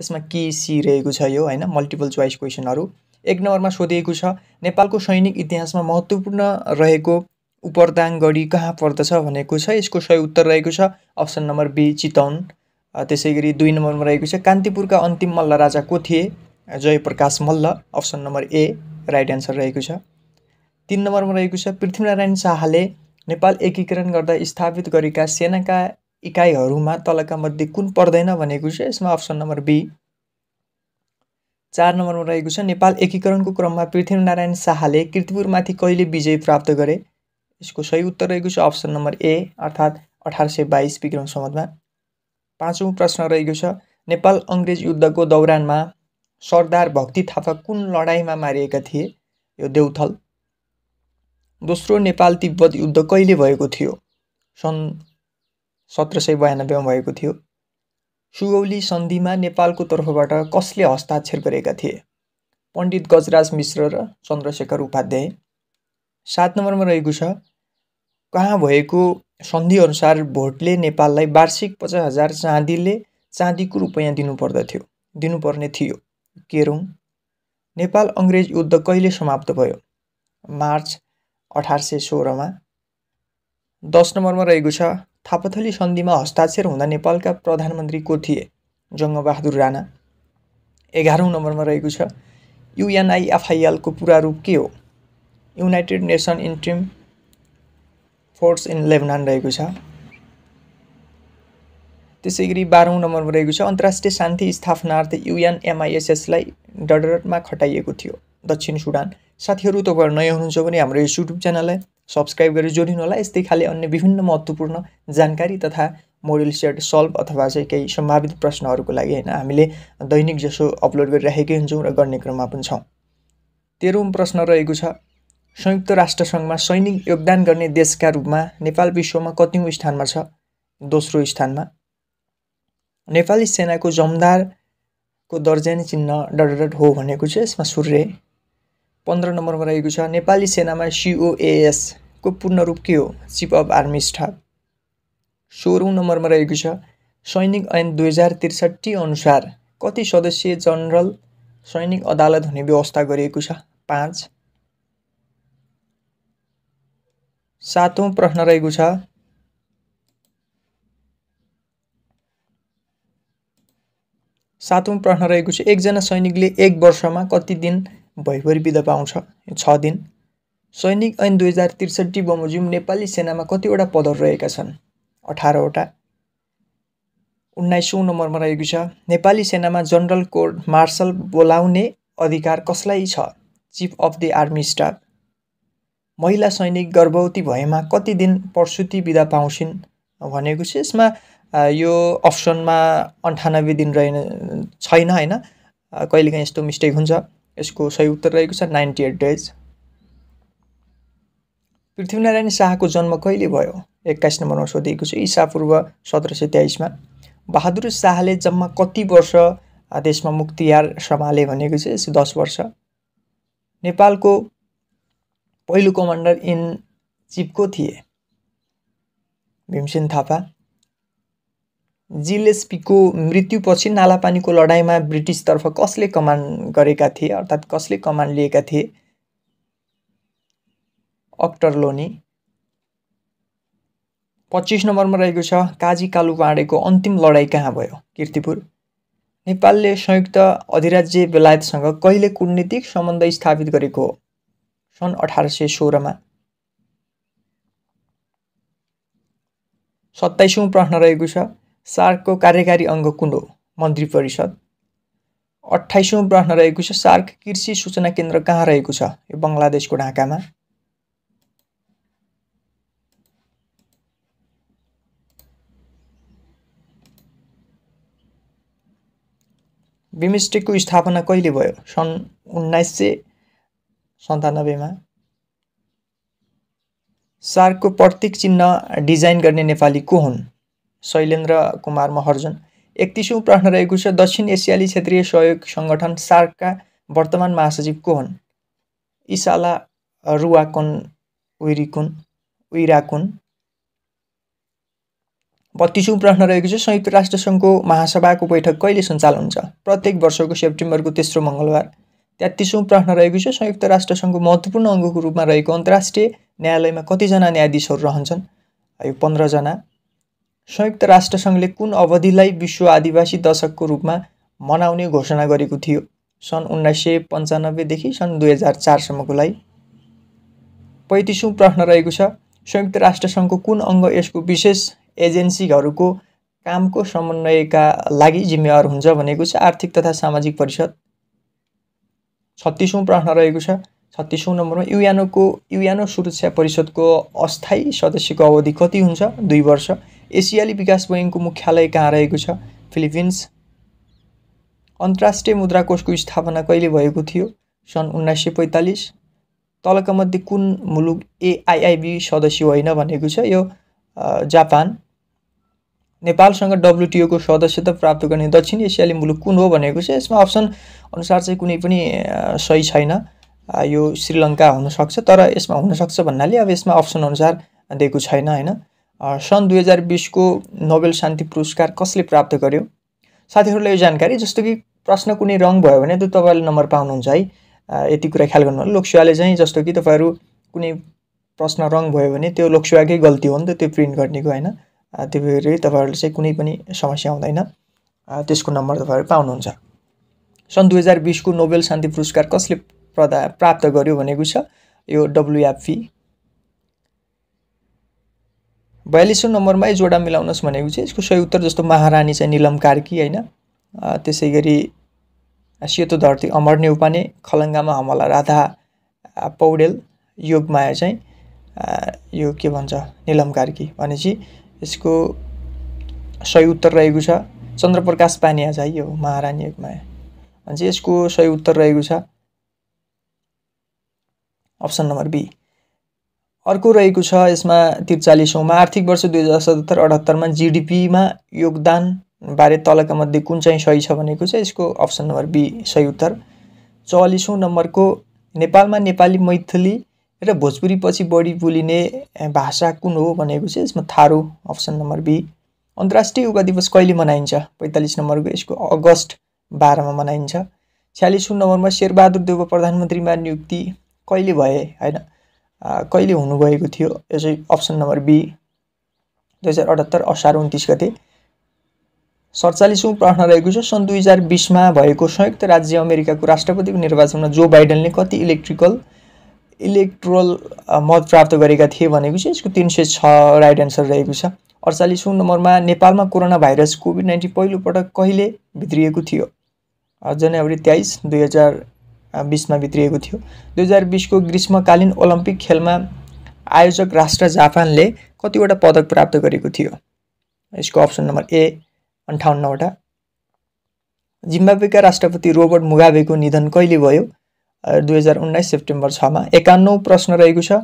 यसमा के सी रहेको छ यो होइन मल्टिपल चोइस क्वेसनहरू एक नम्बरमा सोधिएको छ नेपालको सैनिक इतिहासमा महत्त्वपूर्ण रहेको गढी कहाँ पर्दछ भनेको छ यसको सही उत्तर रहेको छ अप्सन नम्बर बी चितौन त्यसै गरी दुई नम्बरमा रहेको छ कान्तिपुरका अन्तिम मल्ल राजा को थिए Jayaprakash Malla option number A right answer रहेको छ तिन नम्बरमा रहेको छ पृथ्वीनारायण शाहले नेपाल एकीकरण गर्दा स्थापित गरेका सेनाका इकाइहरूमा तलका मध्ये कुन पर्दैन भनेको छ यसमा अप्सन नम्बर बी चार नम्बरमा रहेको छ नेपाल एकीकरणको क्रममा पृथ्वीनारायण शाहले किर्तिपुरमाथि कहिले विजय प्राप्त गरे यसको सही उत्तर रहेको छ अप्सन नम्बर ए अर्थात् अठार सय बाइस विक्रम सम्बन्धमा पाँचौँ प्रश्न रहेको छ नेपाल अङ्ग्रेज युद्धको दौरानमा सरदार भक्ति थापा कुन लडाइँमा मारिएका थिए यो देउथल दोस्रो नेपाल तिब्बत युद्ध कहिले भएको थियो सन् सत्र सय बयानब्बेमा भएको थियो सुगौली सन्धिमा नेपालको तर्फबाट कसले हस्ताक्षर गरेका थिए पण्डित गजराज मिश्र र चन्द्रशेखर उपाध्याय सात नम्बरमा रहेको छ कहाँ भएको सन्धिअनुसार भोटले नेपाललाई वार्षिक पचास हजार चाँदीले चाँदीको रुपियाँ दिनुपर्दथ्यो दिनुपर्ने थियो केरुङ नेपाल अङ्ग्रेज युद्ध कहिले समाप्त भयो मार्च अठार सय सोह्रमा दस नम्बरमा रहेको छ थापाथली सन्धिमा हस्ताक्षर हुँदा नेपालका प्रधानमन्त्री को थिए जङ्गबहादुर राणा एघारौँ नम्बरमा रहेको छ युएनआइएफआइएलको पुरा रूप के हो United Nation interim force in Lebanon रहेको छ त्यसै गरी बाह्रौँ नम्बरमा रहेको छ अन्तर्राष्ट्रिय शान्ति स्थापनार्थ युएनएमआइएसएसलाई डडरमा खटाइएको थियो दक्षिण सुडान साथीहरू तपाईँहरू नयाँ हुनुहुन्छ भने हाम्रो यो युट्युब च्यानललाई सब्सक्राइब गरेर जोडिनु होला यस्तै खाले अन्य विभिन्न महत्त्वपूर्ण जानकारी तथा मोडल सेट सल्भ अथवा चाहिँ केही सम्भावित प्रश्नहरूको लागि होइन हामीले दैनिक जसो अपलोड गरिराखेकै हुन्छौँ र गर्ने क्रममा पनि छौँ तेह्रौँ प्रश्न रहेको छ संयुक्त राष्ट्रसङ्घमा सैनिक योगदान गर्ने देशका रूपमा नेपाल विश्वमा कतिौँ स्थानमा छ दोस्रो स्थानमा नेपाली सेनाको जमदारको नै चिन्ह डडट हो भनेको चाहिँ यसमा सूर्य पन्ध्र नम्बरमा रहेको छ नेपाली सेनामा सिओएएसको पूर्ण रूप के हो चिफ अफ आर्मी स्टाफ सोह्रौँ नम्बरमा रहेको छ सैनिक ऐन दुई हजार त्रिसठी अनुसार कति सदस्यीय जनरल सैनिक अदालत हुने व्यवस्था गरिएको छ पाँच सातौँ प्रश्न रहेको छ सातौँ प्रश्न रहेको छ एकजना सैनिकले एक वर्षमा कति दिन भैभरी विदा पाउँछ यो छ दिन सैनिक ऐन दुई हजार त्रिसठी बमोजिम नेपाली सेनामा कतिवटा पदहरू रहेका छन् अठारवटा उन्नाइसौँ नम्बरमा रहेको छ नेपाली सेनामा जनरल कोर्ट मार्सल बोलाउने अधिकार कसलाई छ chief of the army staff महिला सैनिक गर्भवती भएमा कति दिन प्रसुति विदा पाउँछिन् भनेको छ यसमा यो अप्सनमा अन्ठानब्बे दिन रहेन छैन होइन कहिलेकाहीँ यस्तो मिस्टेक हुन्छ यसको सही उत्तर रहेको छ नाइन्टी एट डेज पृथ्वीनारायण शाहको जन्म कहिले भयो एक्काइस नम्बरमा सोधिएको छ इसापूर्व सत्र सय तेइसमा बहादुर शाहले जम्मा कति वर्ष देशमा मुक्तियार सम्हाले भनेको चाहिँ दस वर्ष नेपालको पहिलो कमान्डर इन चिपको थिए भीमसेन थापा जिलेस्पीको मृत्युपछि नालापानीको लडाइँमा ब्रिटिसतर्फ कसले कमान गरेका थिए अर्थात् कसले कमान लिएका थिए अक्टर लोनी पच्चिस नम्बरमा रहेको छ काजी कालुपाँडेको अन्तिम लडाइँ कहाँ भयो किर्तिपुर नेपालले संयुक्त अधिराज्य बेलायतसँग कहिले कुटनीतिक सम्बन्ध स्थापित गरेको हो सन् अठार सय सोह्रमा सत्ताइसौँ प्रश्न रहेको छ सार्कको कार्यकारी अङ्ग कुन हो मन्त्री परिषद अठाइसौँ प्रश्न रहेको छ सार्क कृषि सूचना केन्द्र कहाँ रहेको छ यो बङ्गलादेशको ढाकामा बिमस्टेकको स्थापना कहिले भयो सन् उन्नाइस सय सन्तानब्बेमा सार्कको प्रतीक चिन्ह डिजाइन गर्ने नेपाली को हुन् शैलेन्द्र कुमार महर्जन एकतिसौँ प्रश्न रहेको छ दक्षिण एसियाली क्षेत्रीय सहयोग सङ्गठन सार्कका वर्तमान महासचिव को हुन् इसाला रुवाकुन उइरिकुन उइराकुन बत्तिसौँ प्रश्न रहेको छ संयुक्त राष्ट्रसङ्घको महासभाको बैठक कहिले सञ्चालन हुन्छ प्रत्येक वर्षको सेप्टेम्बरको तेस्रो मङ्गलबार तेत्तिसौँ प्रश्न रहेको छ संयुक्त राष्ट्रसङ्घको महत्त्वपूर्ण अङ्गको रूपमा रहेको अन्तर्राष्ट्रिय न्यायालयमा कतिजना न्यायाधीशहरू रहन्छन् यो पन्ध्रजना संयुक्त राष्ट्रसङ्घले कुन अवधिलाई विश्व आदिवासी दशकको रूपमा मनाउने घोषणा गरेको थियो सन् उन्नाइस सय पन्चानब्बेदेखि सन् दुई हजार चारसम्मको लागि पैँतिसौँ प्रश्न रहेको छ संयुक्त राष्ट्रसङ्घको कुन अङ्ग यसको विशेष एजेन्सीहरूको कामको समन्वयका लागि जिम्मेवार हुन्छ भनेको छ आर्थिक तथा सामाजिक परिषद छत्तिसौँ प्रश्न रहेको छ छत्तिसौँ नम्बरमा युएनओको युएनओ सुरक्षा परिषदको अस्थायी सदस्यको अवधि कति हुन्छ दुई वर्ष एसियाली विकास बैङ्कको मुख्यालय कहाँ रहेको छ फिलिपिन्स अन्तर्राष्ट्रिय मुद्रा कोषको स्थापना कहिले भएको थियो सन् उन्नाइस सय पैँतालिस मध्ये कुन मुलुक एआइआइबी सदस्य होइन भनेको छ यो जापान नेपालसँग डब्लुटिओको सदस्यता प्राप्त गर्ने दक्षिण एसियाली मुलुक कुन हो भनेको छ यसमा अप्सन अनुसार चाहिँ कुनै पनि सही छैन यो श्रीलङ्का हुनसक्छ तर यसमा हुनसक्छ भन्नाले अब यसमा अप्सन अनुसार दिएको छैन होइन सन् दुई हजार बिसको नोबेल शान्ति पुरस्कार कसले प्राप्त गर्यो साथीहरूलाई यो जानकारी जस्तो कि प्रश्न कुनै रङ भयो भने त तपाईँले नम्बर पाउनुहुन्छ है यति कुरा ख्याल गर्नुहोला लोकसेवाले चाहिँ जस्तो कि तपाईँहरू कुनै प्रश्न रङ भयो भने त्यो लोकसेवाकै गल्ती हो नि त त्यो प्रिन्ट गर्नेको होइन त्यो भएर तपाईँहरूले चाहिँ कुनै पनि समस्या हुँदैन त्यसको नम्बर तपाईँहरू पाउनुहुन्छ सन् दुई हजार बिसको नोबेल शान्ति पुरस्कार कसले प्रदा प्राप्त गर्यो भनेको छ यो डब्लुएफी बयालिसौँ नम्बरमै जोडा मिलाउनुहोस् भनेको चाहिँ यसको सही उत्तर जस्तो महारानी चाहिँ निलम कार्की होइन त्यसै गरी सेतो धरती अमर नेउपाने खलङ्गामा हमला राधा पौडेल योगमाया चाहिँ यो के भन्छ निलम कार्की भनेपछि यसको सही उत्तर रहेको छ चन्द्रप्रकाश पानिया चाहिँ यो महारानी योगमाया भनेपछि यसको सही उत्तर रहेको छ अप्सन नम्बर बी अर्को रहेको छ यसमा त्रिचालिसौँमा आर्थिक वर्ष दुई हजार सतहत्तर अठहत्तरमा जिडिपीमा योगदानबारे तलका मध्ये कुन चाहिँ सही छ भनेको छ यसको अप्सन नम्बर बी सही उत्तर चौवालिसौँ नम्बरको नेपालमा नेपाली मैथिली र भोजपुरी पछि बढी बोलिने भाषा कुन हो भनेको छ यसमा थारू अप्सन नम्बर बी अन्तर्राष्ट्रिय युवा दिवस कहिले मनाइन्छ पैँतालिस नम्बरको यसको अगस्त बाह्रमा मनाइन्छ छ्यालिसौँ नम्बरमा शेरबहादुर देव प्रधानमन्त्रीमा नियुक्ति कहिले भए होइन कहिले हुनुभएको थियो यो चाहिँ अप्सन नम्बर बी दुई हजार अठहत्तर असार उन्तिस गते सडचालिसौँ प्रश्न रहेको छ सन् दुई हजार बिसमा भएको संयुक्त राज्य अमेरिकाको राष्ट्रपतिको निर्वाचनमा जो बाइडेनले कति इलेक्ट्रिकल इलेक्ट्रोल मत प्राप्त गरेका थिए भनेको छ यसको तिन सय छ राइट एन्सर रहेको छ अडचालिसौँ नम्बरमा नेपालमा कोरोना भाइरस कोभिड नाइन्टिन पहिलोपटक कहिले भित्रिएको थियो जनवरी तेइस दुई हजार बिसमा भित्रिएको थियो दुई हजार बिसको ग्रीष्मकालीन ओलम्पिक खेलमा आयोजक राष्ट्र जापानले कतिवटा पदक प्राप्त गरेको थियो यसको अप्सन नम्बर ए अन्ठाउन्नवटा जिम्बाब्वेका राष्ट्रपति रोबर्ट मुगाबेको निधन कहिले भयो दुई हजार उन्नाइस सेप्टेम्बर छमा एकाउन्नौ प्रश्न रहेको छ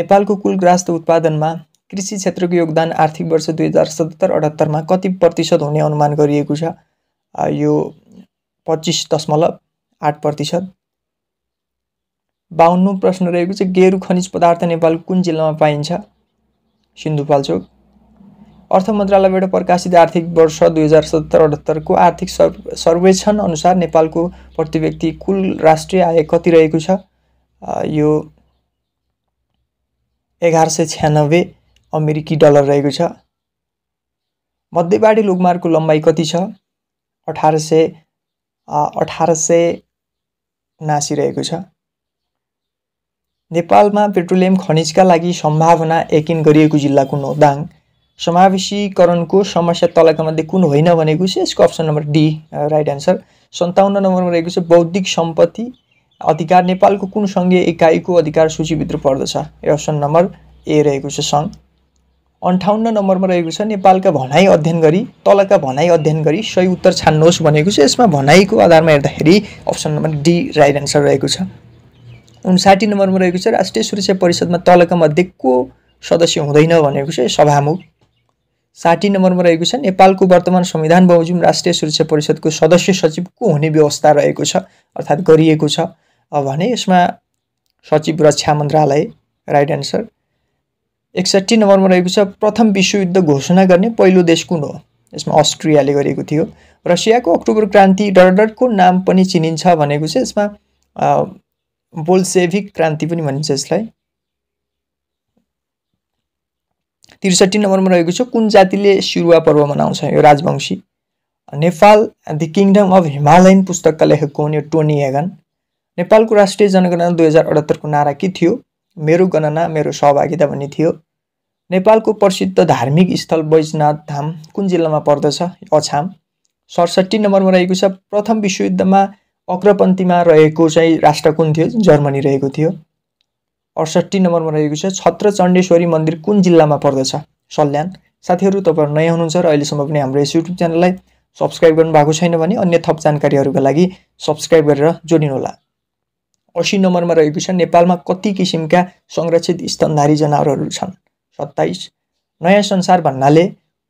नेपालको कुल ग्रास्त उत्पादनमा कृषि क्षेत्रको योगदान आर्थिक वर्ष दुई हजार सतहत्तर अठहत्तरमा कति प्रतिशत हुने अनुमान गरिएको छ यो पच्चिस दशमलव आठ प्रतिशत बाहुन्नौ प्रश्न रहेको छ गेरु खनिज पदार्थ नेपालको कुन जिल्लामा पाइन्छ सिन्धुपाल्चोक अर्थ मन्त्रालयबाट प्रकाशित आर्थिक वर्ष दुई हजार सत्तर अठहत्तरको आर्थिक सर्वेक्षण अनुसार नेपालको प्रति व्यक्ति कुल राष्ट्रिय आय कति रहेको छ यो एघार सय छ्यानब्बे अमेरिकी डलर रहेको छ मध्यबाडी लोकमार्गको लम्बाइ कति छ अठार सय अठार सय उनासी रहेको छ नेपालमा पेट्रोलियम खनिजका लागि सम्भावना एकिन गरिएको जिल्लाको नोदाङ समावेशीकरणको समस्या तलका मध्ये कुन होइन भनेको छ यसको option number D right answer सन्ताउन्न नम्बरमा रहेको छ बौद्धिक सम्पत्ति अधिकार नेपालको कुन सङ्घीय एकाइको अधिकार सूचीभित्र पर्दछ यो अप्सन नम्बर ए रहेको छ सङ्घ अन्ठाउन्न नम्बरमा रहेको छ नेपालका भनाइ अध्ययन गरी तलका भनाइ अध्ययन गरी सही उत्तर छान्नुहोस् भनेको छ यसमा भनाइको आधारमा हेर्दाखेरि option number D right answer रहेको छ उन्साठी नम्बरमा रहेको छ राष्ट्रिय सुरक्षा परिषदमा तलका मध्ये को सदस्य हुँदैन भनेको चाहिँ सभामुख साठी नम्बरमा रहेको छ नेपालको वर्तमान संविधान बमोजिम राष्ट्रिय सुरक्षा परिषदको सदस्य सचिव को हुने व्यवस्था रहेको छ अर्थात् गरिएको छ भने यसमा सचिव रक्षा मन्त्रालय राइट एन्सर एकसट्ठी नम्बरमा रहेको छ प्रथम विश्वयुद्ध घोषणा गर्ने पहिलो देश कुन हो यसमा अस्ट्रियाले गरेको थियो रसियाको अक्टोबर क्रान्ति डरडरको नाम पनि चिनिन्छ भनेको छ यसमा बोल्सेभिक क्रान्ति पनि भनिन्छ यसलाई त्रिसठी नम्बरमा रहेको छ कुन जातिले सिरुवा पर्व मनाउँछ यो Rajbanshi Nepal the kingdom of Himalayan पुस्तकका लेखक हुन् यो टोनी हेगन नेपालको राष्ट्रिय जनगणना दुई हजार अठहत्तरको नारा के थियो मेरो गणना मेरो सहभागिता भन्ने थियो नेपालको प्रसिद्ध धार्मिक स्थल बैजनाथ धाम कुन जिल्लामा पर्दछ अछाम सडसठी नम्बरमा रहेको छ प्रथम विश्वयुद्धमा अग्रपन्थीमा रहेको चाहिँ राष्ट्र कुन थियो जर्मनी रहेको थियो अडसट्ठी नम्बरमा रहेको छ छत्र चण्डेश्वरी मन्दिर कुन जिल्लामा पर्दछ सल्यान साथीहरू तपाईँहरू नयाँ हुनुहुन्छ र अहिलेसम्म पनि हाम्रो यस युट्युब च्यानललाई सब्सक्राइब गर्नुभएको छैन भने अन्य थप जानकारीहरूका लागि सब्सक्राइब गरेर जोडिनुहोला असी नम्बरमा रहेको छ नेपालमा कति किसिमका संरक्षित स्तनधारी जनावरहरू छन् सत्ताइस नयाँ संसार भन्नाले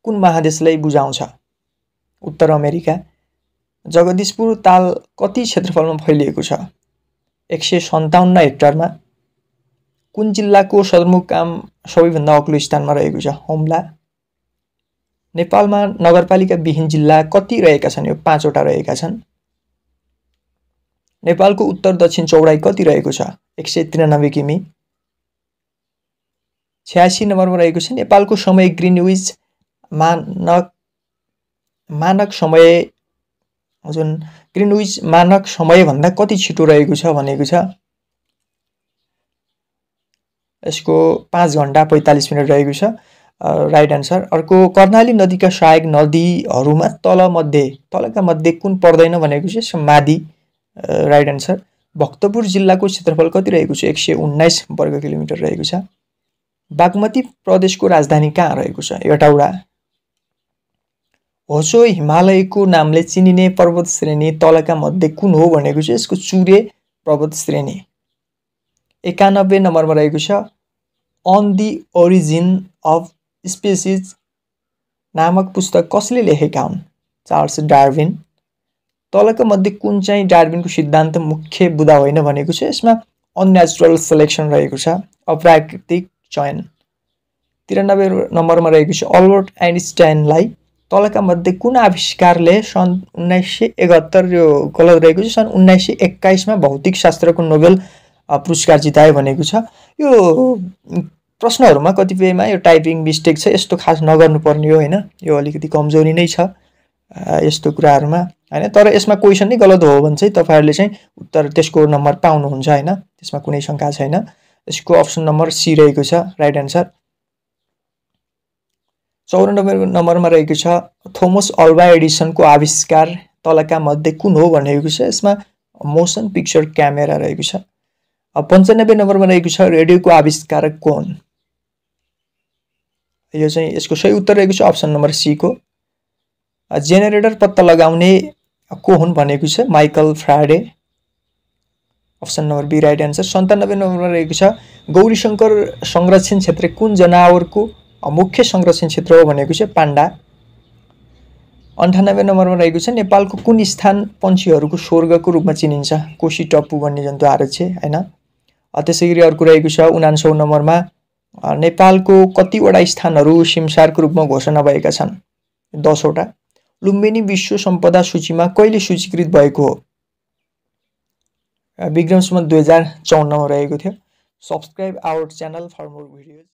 कुन महादेशलाई बुझाउँछ उत्तर अमेरिका जगदीशपुर ताल कति क्षेत्रफलमा फैलिएको छ एक सय सन्ताउन्न हेक्टरमा कुन जिल्लाको सदरमुकाम सबैभन्दा अग्लो स्थानमा रहेको छ होम्ला नेपालमा नगरपालिका विहीन जिल्ला कति रहेका छन् यो पाँचवटा रहेका छन् नेपालको उत्तर दक्षिण चौडाइ कति रहेको छ एक सय त्रियानब्बे किमी छ्यासी नम्बरमा रहेको छ नेपालको समय ग्रिनविज मानक मानक समय जुन ग्रिनविच मानक समयभन्दा कति छिटो रहेको छ भनेको छ यसको पाँच घन्टा पैँतालिस मिनट रहेको छ राइट आन्सर अर्को कर्णाली नदीका सहायक नदीहरूमा तलमध्ये तलका मध्ये कुन पर्दैन भनेको यसको समाधि राइट आन्सर भक्तपुर जिल्लाको क्षेत्रफल कति रहेको छ एक सय उन्नाइस वर्ग किलोमिटर रहेको छ बागमती प्रदेशको राजधानी कहाँ रहेको छ एउटा होसो हिमालयको नामले चिनिने पर्वत श्रेणी तलका मध्ये कुन हो भनेको छ यसको चुरे पर्वत श्रेणी एकानब्बे नम्बरमा रहेको छ on the origin of species नामक पुस्तक कसले लेखेका हुन् चार्ल्स डार्विन तलको मध्ये कुन चाहिँ डार्विनको सिद्धान्त मुख्य बुदा होइन भनेको छ यसमा अननेचुरल सेलेक्सन रहेको छ अप्राकृतिक चयन तिरानब्बे नम्बरमा रहेको छ अल्बर्ट आइन्स्टाइनलाई तलका मध्ये कुन आविष्कारले सन् उन्नाइस सय एकहत्तर यो गलत रहेको छ सन् उन्नाइस सय एक्काइसमा भौतिक शास्त्रको नोबेल पुरस्कार जितायो भनेको छ यो प्रश्नहरूमा कतिपयमा यो टाइपिङ मिस्टेक छ यस्तो खास नगर्नुपर्ने हो होइन यो अलिकति कमजोरी नै छ यस्तो कुराहरूमा होइन तर यसमा क्वेसन नै गलत हो भने चाहिँ तपाईँहरूले चाहिँ उत्तर त्यसको नम्बर पाउनुहुन्छ होइन त्यसमा कुनै शङ्का छैन यसको अप्सन नम्बर सी रहेको छ राइट एन्सर चौरानब्बे नम्बरमा रहेको छ थोमस अल्भा एडिसनको आविष्कार तलका मध्ये कुन हो भनेको छ यसमा मोसन पिक्चर क्यामेरा रहेको छ पन्चानब्बे नम्बरमा रहेको छ रेडियोको आविष्कार को हुन् यो चाहिँ यसको सही उत्तर रहेको छ अप्सन नम्बर सीको जेनेरेटर पत्ता लगाउने को हुन् भनेको छ Michael Faraday option number B right answer सन्तानब्बे नम्बरमा रहेको छ गौरीशङ्कर संरक्षण क्षेत्र कुन जनावरको मुख्य संरक्षण क्षेत्र हो भनेको चाहिँ पाण्डा अन्ठानब्बे नम्बरमा रहेको छ नेपालको कुन स्थान पन्छीहरूको स्वर्गको रूपमा चिनिन्छ कोशी टप्पु भन्ने जन्तु आरक्ष होइन त्यसै गरी अर्को रहेको छ उनान्सौ नम्बरमा नेपालको कतिवटा स्थानहरू सिमसारको रूपमा घोषणा भएका छन् दसवटा लुम्बिनी विश्व सम्पदा सूचीमा कहिले सूचीकृत भएको हो विक्रमसम्म दुई हजार चौन्नमा रहेको थियो subscribe our channel for more videos